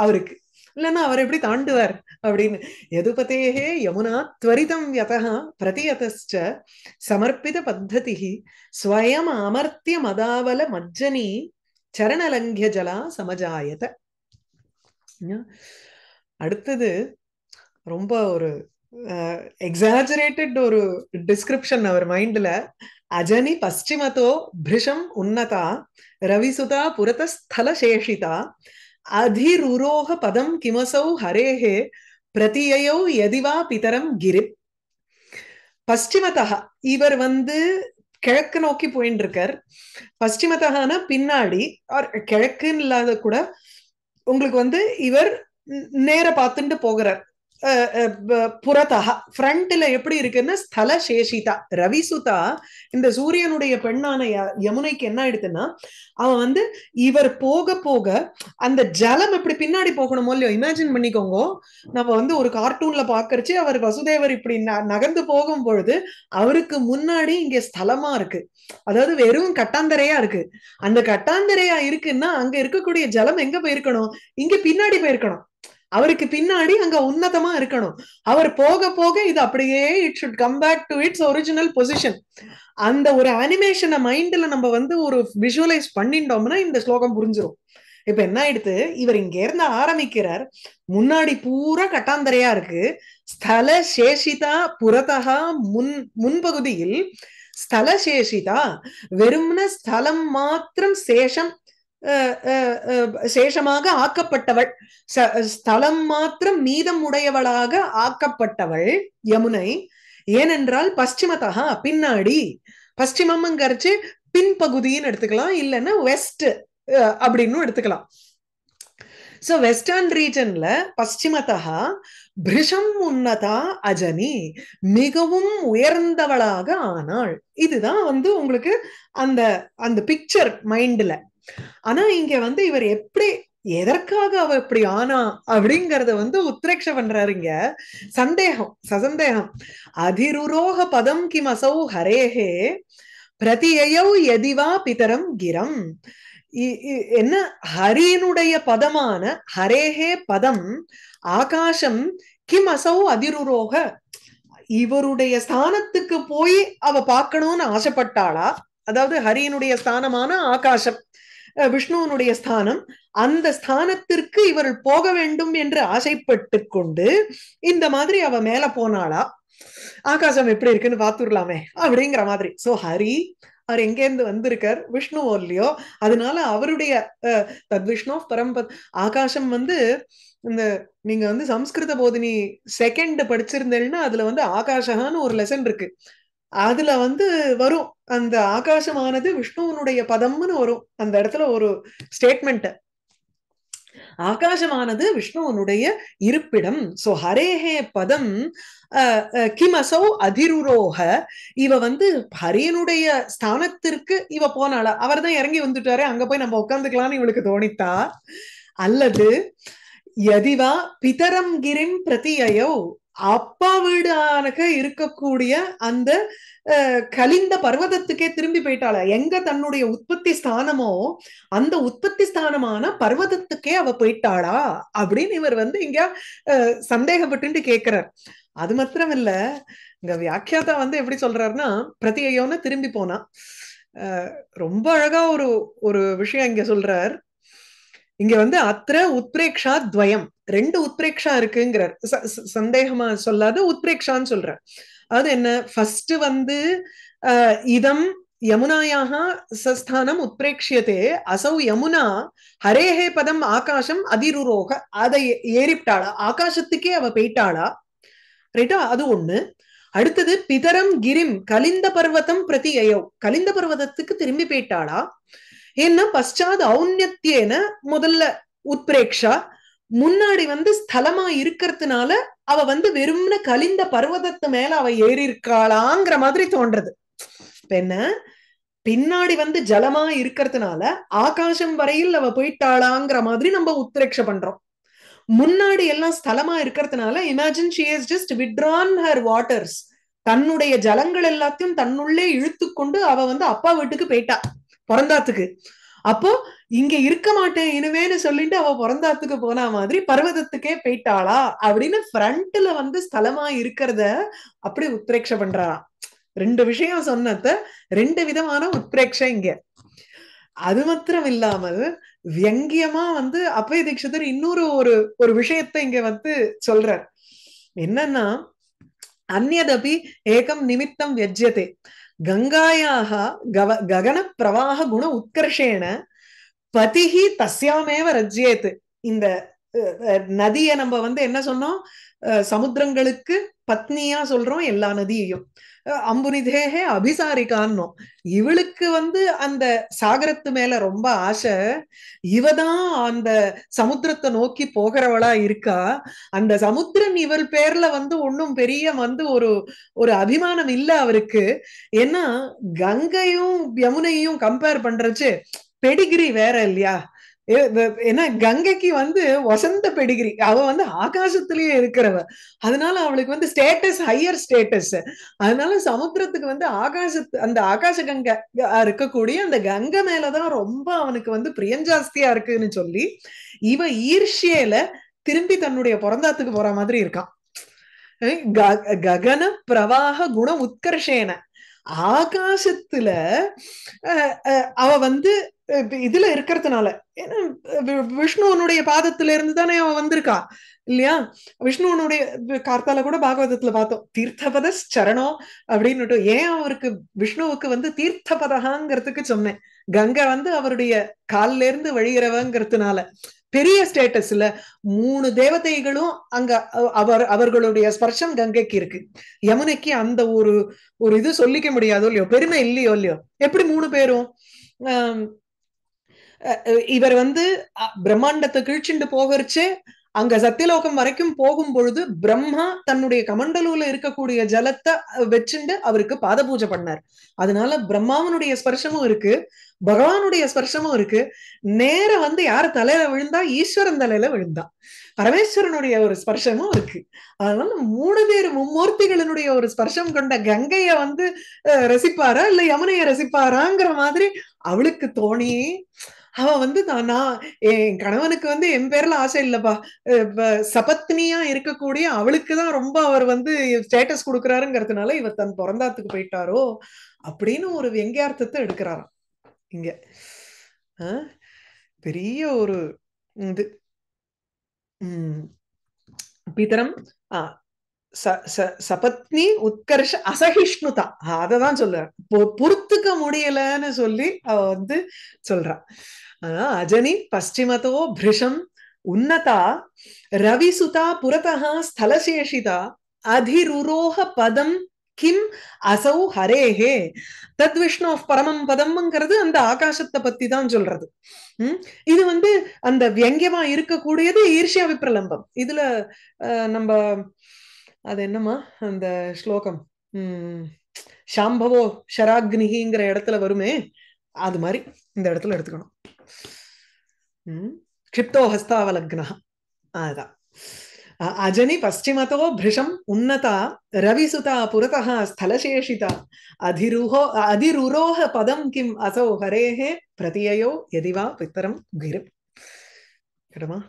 அவருக்கு இல்லைன்னா அவர் எப்படி தாண்டுவார் அப்படின்னு பத்தேகே யமுனா துவரிதம் யதா பிரதியதச்ச சமர்ப்பித பத்ததி ஸ்வயம் அமர்த்திய மதாவல மஜ்ஜனி சரணலங்கிய ஜலா சமஜாயத அடுத்தது ரொம்ப ஒரு எக்ஸாஜரேட்டட் ஒரு டிஸ்கிரிப்ஷன் அவர் மைண்ட்ல அஜனி பஸ்டிமதோ பிரிஷம் உன்னதா ரவிசுதா புரத ஸ்தல சேஷிதா அதிருரோக பதம் கிமசௌ ஹரேஹே பிரதியயோ எதிவா பிதரம் கிரி பஸ்டிமதா இவர் வந்து கிழக்கு நோக்கி போயின்னு இருக்கார் பஸ்டிமதகான பின்னாடி கிழக்குன்னு இல்லாத கூட உங்களுக்கு வந்து இவர் நேர பார்த்துட்டு போகிறார் புறதா ஃப்ரண்ட்ல எப்படி இருக்குன்னா ஸ்தல சேஷிதா ரவிசுதா இந்த சூரியனுடைய பெண்ணான யமுனைக்கு என்ன ஆயிடுதுன்னா அவன் வந்து இவர் போக போக அந்த ஜலம் எப்படி பின்னாடி போகணுமோ இல்லையோ இமேஜின் பண்ணிக்கோங்க நம்ம வந்து ஒரு கார்ட்டூன்ல பாக்குறச்சு அவர் வசுதேவர் இப்படி நகர்ந்து போகும் பொழுது அவருக்கு முன்னாடி இங்க ஸ்தலமா இருக்கு அதாவது வெறும் கட்டாந்தரையா இருக்கு அந்த கட்டாந்தரையா இருக்குன்னா அங்க இருக்கக்கூடிய ஜலம் எங்க போயிருக்கணும் இங்க பின்னாடி போயிருக்கணும் அவருக்கு பின்னாடி அங்க உன்னதமா இருக்கணும் அவர் போக போக இது அப்படியே it should come back to its original position அந்த ஒரு அனிமேஷனை மைண்ட்ல நம்ம வந்து ஒரு விஷுவலைஸ் பண்ணிட்டோம்னா இந்த ஸ்லோகம் புரிஞ்சிடும் இப்ப என்ன எடுத்து இவர் இங்க இருந்து ஆரம்பிக்கிறார் முன்னாடி பூரா கட்டாந்தரையா இருக்கு ஸ்தல சேஷிதா புறதகா முன் முன்பகுதியில் ஸ்தல சேஷிதா வெறும்ன ஸ்தலம் மாத்திரம் சேஷம் சேஷமாக ஆக்கப்பட்டவள் ஸ்தலம் மாத்திரம் மீதம் உடையவளாக ஆக்கப்பட்டவள் யமுனை ஏனென்றால் பஸ்டிமத்தகா பின்னாடி பஸ்டிமம்ங்கிறச்சு பின்பகுதின்னு எடுத்துக்கலாம் இல்லைன்னா வெஸ்ட் அப்படின்னு எடுத்துக்கலாம் சோ வெஸ்டர்ன் ரீஜன்ல பஸ்டிமத்தகா பிரிஷம் உன்னதா அஜனி மிகவும் உயர்ந்தவளாக ஆனாள் இதுதான் வந்து உங்களுக்கு அந்த அந்த பிக்சர் மைண்ட்ல ஆனா இங்க வந்து இவர் எப்படி எதற்காக அவ இப்படி ஆனா அப்படிங்கறத வந்து பண்றாரு இங்க சந்தேகம் சசந்தேகம் அதிருரோக பதம் கிமசௌ ஹரேஹே பிரதியையோ எதிவா பிதரம் கிரம் என்ன ஹரியனுடைய பதமான ஹரேஹே பதம் ஆகாசம் கிம் அசௌ அதிருரோக இவருடைய ஸ்தானத்துக்கு போய் அவ பார்க்கணும்னு ஆசைப்பட்டாளா அதாவது ஹரியனுடைய ஸ்தானமான ஆகாசம் விஷ்ணுவனுடைய ஸ்தானம் அந்த ஸ்தானத்திற்கு இவர்கள் போக வேண்டும் என்று ஆசைப்பட்டு கொண்டு இந்த மாதிரி அவ மேல போனாளா ஆகாசம் எப்படி இருக்குன்னு பாத்துர்லாமே அப்படிங்கிற மாதிரி சோ ஹரி அவர் எங்கேருந்து வந்திருக்கார் விஷ்ணுவோ இல்லையோ அதனால அவருடைய தத் விஷ்ணு பரம்ப ஆகாசம் வந்து இந்த நீங்க வந்து சம்ஸ்கிருத போதினி செகண்ட் படிச்சிருந்தேன்னா அதுல வந்து ஆகாஷகான்னு ஒரு லெசன் இருக்கு அதுல வந்து வரும் அந்த ஆகாசமானது விஷ்ணுவனுடைய பதம்னு வரும் அந்த இடத்துல ஒரு ஸ்டேட்மெண்ட் ஆகாசமானது விஷ்ணுவனுடைய இருப்பிடம் சோ ஹரேஹே பதம் கிமசௌ அதிருரோக இவ வந்து ஹரியனுடைய ஸ்தானத்திற்கு இவ போனாள அவர் தான் இறங்கி வந்துட்டாரு அங்க போய் நம்ம உட்காந்துக்கலாம்னு இவளுக்கு தோணித்தா அல்லது எதிவா பிதரம் கிரிம் பிரதியோ அப்பா வீடாக இருக்கக்கூடிய அந்த கலிந்த பர்வதத்துக்கே திரும்பி போயிட்டாள எங்க தன்னுடைய உற்பத்தி ஸ்தானமோ அந்த உற்பத்தி ஸ்தானமான பர்வதத்துக்கே அவ போயிட்டாளா அப்படின்னு இவர் வந்து இங்க சந்தேகப்பட்டு கேக்குறார் அது மாத்திரம் இல்ல இங்க வியாக்கியாதா வந்து எப்படி சொல்றாருன்னா பிரத்தியோன்னு திரும்பி போனா ரொம்ப அழகா ஒரு ஒரு விஷயம் இங்க சொல்றார் இங்க வந்து அத்திர உத்பிரேக்ஷா துவயம் ரெண்டு உத்பிரேக்ஷா இருக்குங்கிறார் சந்தேகமா சொல்லாத உத்பிரேக்ஷான்னு சொல்ற அது என்ன ஃபர்ஸ்ட் வந்து இதம் யமுனாயாக சஸ்தானம் உத்ரேக்ஷியதே அசௌ யமுனா ஹரேஹே பதம் ஆகாஷம் அதிருரோக அதை ஏறிப்டாளா ஆகாசத்துக்கே அவ போயிட்டாளா ரைட்டா அது ஒண்ணு அடுத்தது பிதரம் கிரிம் கலிந்த பர்வதம் பிரதி அயோ கலிந்த பர்வதத்துக்கு திரும்பி போயிட்டாளா ஏன்னா பஷ்சாத் ஔன்னத்தியன முதல்ல உத்பிரேக்ஷா முன்னாடி வந்து ஸ்தலமா இருக்கிறதுனால அவ வந்து வெறும்ன கலிந்த பர்வதத்து மேல அவ ஏறி இருக்காளாங்கிற மாதிரி தோன்றது என்ன பின்னாடி வந்து ஜலமா இருக்கிறதுனால ஆகாசம் வரையில் அவ போயிட்டாளாங்கிற மாதிரி நம்ம உத்ரேக்ஷ பண்றோம் முன்னாடி எல்லாம் ஸ்தலமா இருக்கிறதுனால imagine she is just withdrawn her waters தன்னுடைய ஜலங்கள் எல்லாத்தையும் தன்னுள்ளே இழுத்து கொண்டு அவ வந்து அப்பா வீட்டுக்கு போயிட்டா பிறந்தாத்துக்கு அப்போ இங்க இருக்க மாட்டேன் இனிமேன்னு சொல்லிட்டு அவ பிறந்தாத்துக்கு போன மாதிரி பர்வதத்துக்கே போயிட்டாளா அப்படின்னு ஃப்ரண்ட்ல வந்து ஸ்தலமா இருக்கிறத அப்படி உத்ரேக்ஷ பண்றாராம் ரெண்டு விஷயம் சொன்னத ரெண்டு விதமான உத்ரேட்ச இங்க அது மாத்திரம் இல்லாமல் வியங்கியமா வந்து அப்பய தீட்சிதர் இன்னொரு ஒரு ஒரு விஷயத்த இங்க வந்து சொல்றார் என்னன்னா அந்நதபி ஏகம் நிமித்தம் வெஜ்ஜதே गङ्गायाः गव गगनप्रवाहगुण उत्कर्षेण पतिः तस्यामेव रज्येत् இந்த நதியை நம்ம வந்து என்ன சொன்னோம் சமுத்திரங்களுக்கு பத்னியா சொல்றோம் எல்லா நதியையும் அம்புனிதேகே அபிசாரிகான்னோம் இவளுக்கு வந்து அந்த சாகரத்து மேல ரொம்ப ஆசை இவதான் அந்த சமுத்திரத்தை நோக்கி போகிறவளா இருக்கா அந்த சமுத்திரன் இவள் பேர்ல வந்து ஒன்னும் பெரிய வந்து ஒரு ஒரு அபிமானம் இல்ல அவருக்கு ஏன்னா கங்கையும் யமுனையும் கம்பேர் பண்றச்சு பெடிகிரி வேற இல்லையா ஏன்னா கங்கைக்கு வந்து வசந்த பெடிகிரி அவ வந்து ஆகாசத்திலேயே இருக்கிறவ அதனால அவளுக்கு வந்து ஸ்டேட்டஸ் ஹையர் ஸ்டேட்டஸ் அதனால சமுத்திரத்துக்கு வந்து ஆகாசத்து அந்த ஆகாச கங்கை இருக்கக்கூடிய அந்த கங்கை மேலதான் ரொம்ப அவனுக்கு வந்து பிரியஞ்சாஸ்தியா இருக்குன்னு சொல்லி இவ ஈர்ஷியல திரும்பி தன்னுடைய பிறந்தாத்துக்கு போற மாதிரி இருக்கான் ககன பிரவாக குண உத்கர்ஷேன ஆகாசத்துல அவ வந்து இதுல இருக்கிறதுனால ஏன்னா விஷ்ணுவனுடைய பாதத்துல இருந்து தானே அவன் வந்திருக்கா இல்லையா விஷ்ணுவனுடைய கார்த்தால கூட பாகவதத்துல பார்த்தோம் தீர்த்தபத சரணம் அப்படின்னுட்டு ஏன் அவருக்கு விஷ்ணுவுக்கு வந்து தீர்த்தபதகாங்கிறதுக்கு சொன்னேன் கங்கை வந்து அவருடைய கால்ல இருந்து வழிகிறவங்கிறதுனால பெரிய ஸ்டேட்டஸ்ல மூணு தேவதைகளும் அங்க அவர் அவர்களுடைய ஸ்பர்ஷம் கங்கைக்கு இருக்கு யமுனைக்கு அந்த ஒரு ஒரு இது சொல்லிக்க முடியாதோ இல்லையோ பெருமை இல்லையோ இல்லையோ எப்படி மூணு பேரும் இவர் வந்து பிரம்மாண்டத்தை கிழிச்சுண்டு போகிறச்சு அங்க சத்தியலோகம் வரைக்கும் போகும் பொழுது பிரம்மா தன்னுடைய கமண்டலூல இருக்கக்கூடிய ஜலத்தை வச்சுண்டு அவருக்கு பாத பூஜை பண்ணார் அதனால பிரம்மாவனுடைய ஸ்பர்ஷமும் இருக்கு பகவானுடைய ஸ்பர்ஷமும் இருக்கு நேர வந்து யார் தலையில விழுந்தா ஈஸ்வரன் தலையில விழுந்தா பரமேஸ்வரனுடைய ஒரு ஸ்பர்ஷமும் இருக்கு அதனால மூணு பேர் மும்மூர்த்திகளினுடைய ஒரு ஸ்பர்ஷம் கொண்ட கங்கைய வந்து ரசிப்பாரா இல்ல யமுனைய ரசிப்பாராங்கிற மாதிரி அவளுக்கு தோணி அவ வந்து நான் என் கணவனுக்கு வந்து என் பேர்ல ஆசை இல்லப்பா சபத்னியா இருக்கக்கூடிய அவளுக்குதான் ரொம்ப அவர் வந்து ஸ்டேட்டஸ் கொடுக்குறாருங்கிறதுனால இவர் தன் பிறந்தாத்துக்கு போயிட்டாரோ அப்படின்னு ஒரு வெங்கியார்த்தத்தை எடுக்கிறாராம் இங்க பெரிய ஒரு இது உம் பிதரம் ஆஹ் சபத்னி உத்கர்ஷ அசகிஷ்ணுதா அததான் சொல்லுறேன் பொறுத்துக்க முடியலன்னு சொல்லி அவ வந்து சொல்றான் ஆனா அஜனி பஸ்டிமதோ பிரிஷம் உன்னதா ரவிசுதா புரதா ஸ்தலசேஷிதா அதிருரோக பதம் கிம் அசௌ ஹரேஹே தத் விஷ்ணு பரமம் பதம்ங்கிறது அந்த ஆகாசத்தை பத்தி தான் சொல்றது உம் இது வந்து அந்த வியங்கியமா இருக்கக்கூடியது ஈர்ஷியா விப்ரலம்பம் இதுல நம்ம அது என்னமா அந்த ஸ்லோகம் உம் சாம்பவோ ஷராக்னிகிங்கிற இடத்துல வருமே அது மாதிரி இந்த இடத்துல எடுத்துக்கணும் உம் கிப்தோ ஹஸ்தாவலக்னா அதுதான் அஜனி பஸ்டிமதோ பிரிஷம் உன்னதா ரவிசுதா புரதா ஸ்தலசேஷிதா அதிருஹோ அதிருரோஹ பதம் கிம் அசோ ஹரேஹே பிரதியோ எதிவா பித்தரம் கிரு கடமா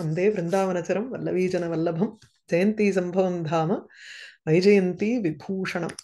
வந்தே பிருந்தாவனச்சரம் வல்லவீஜன வல்லபம் ജയന്തി സംഭവം ധാമ വൈജയന്തി വിഭൂഷണം